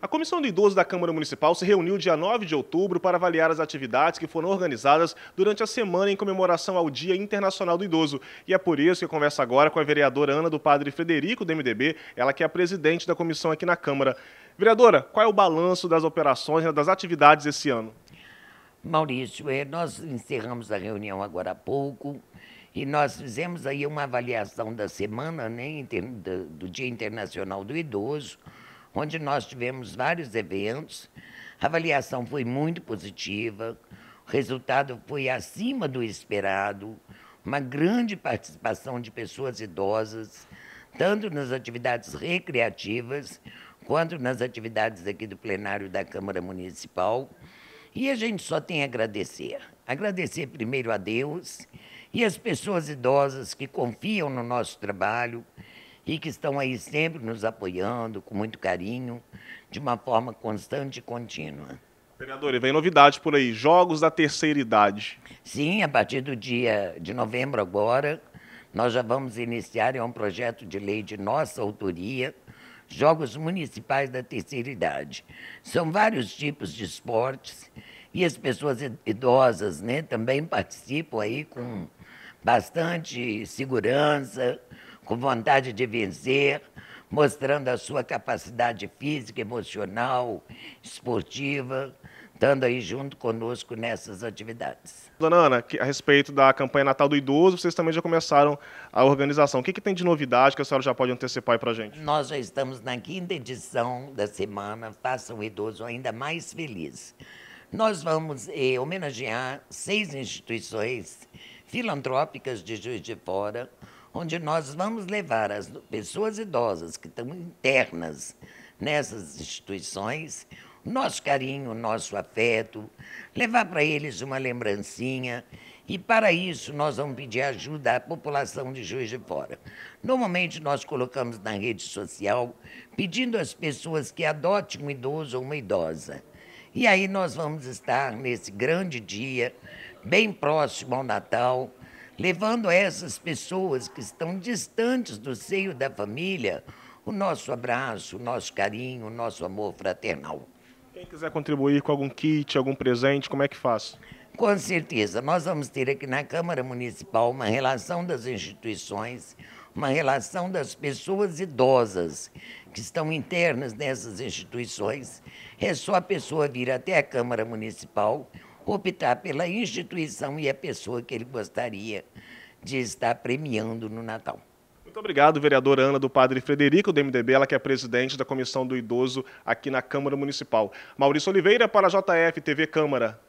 A Comissão do Idoso da Câmara Municipal se reuniu dia 9 de outubro para avaliar as atividades que foram organizadas durante a semana em comemoração ao Dia Internacional do Idoso. E é por isso que eu converso agora com a vereadora Ana do Padre Frederico, do MDB, ela que é a presidente da comissão aqui na Câmara. Vereadora, qual é o balanço das operações, né, das atividades esse ano? Maurício, eh, nós encerramos a reunião agora há pouco e nós fizemos aí uma avaliação da semana, né, do Dia Internacional do Idoso, onde nós tivemos vários eventos. A avaliação foi muito positiva, o resultado foi acima do esperado, uma grande participação de pessoas idosas, tanto nas atividades recreativas quanto nas atividades aqui do plenário da Câmara Municipal. E a gente só tem a agradecer. Agradecer primeiro a Deus e as pessoas idosas que confiam no nosso trabalho, e que estão aí sempre nos apoiando com muito carinho, de uma forma constante e contínua. Vereadora, vem novidade por aí, jogos da terceira idade. Sim, a partir do dia de novembro agora, nós já vamos iniciar é um projeto de lei de nossa autoria, Jogos Municipais da Terceira Idade. São vários tipos de esportes e as pessoas idosas né, também participam aí com bastante segurança, com vontade de vencer, mostrando a sua capacidade física, emocional, esportiva, estando aí junto conosco nessas atividades. Dona Ana, a respeito da campanha Natal do Idoso, vocês também já começaram a organização. O que, que tem de novidade que a senhora já pode antecipar para a gente? Nós já estamos na quinta edição da semana Faça o Idoso Ainda Mais Feliz. Nós vamos eh, homenagear seis instituições filantrópicas de Juiz de Fora, onde nós vamos levar as pessoas idosas que estão internas nessas instituições nosso carinho, nosso afeto, levar para eles uma lembrancinha. E para isso nós vamos pedir ajuda à população de Juiz de Fora. Normalmente nós colocamos na rede social pedindo às pessoas que adotem um idoso ou uma idosa. E aí nós vamos estar nesse grande dia, bem próximo ao Natal, levando a essas pessoas que estão distantes do seio da família o nosso abraço, o nosso carinho, o nosso amor fraternal. Quem quiser contribuir com algum kit, algum presente, como é que faz? Com certeza, nós vamos ter aqui na Câmara Municipal uma relação das instituições, uma relação das pessoas idosas que estão internas nessas instituições. É só a pessoa vir até a Câmara Municipal, optar pela instituição e a pessoa que ele gostaria de estar premiando no Natal. Muito obrigado, vereadora Ana do Padre Frederico, do MDB, ela que é presidente da Comissão do Idoso aqui na Câmara Municipal. Maurício Oliveira para a JF TV Câmara.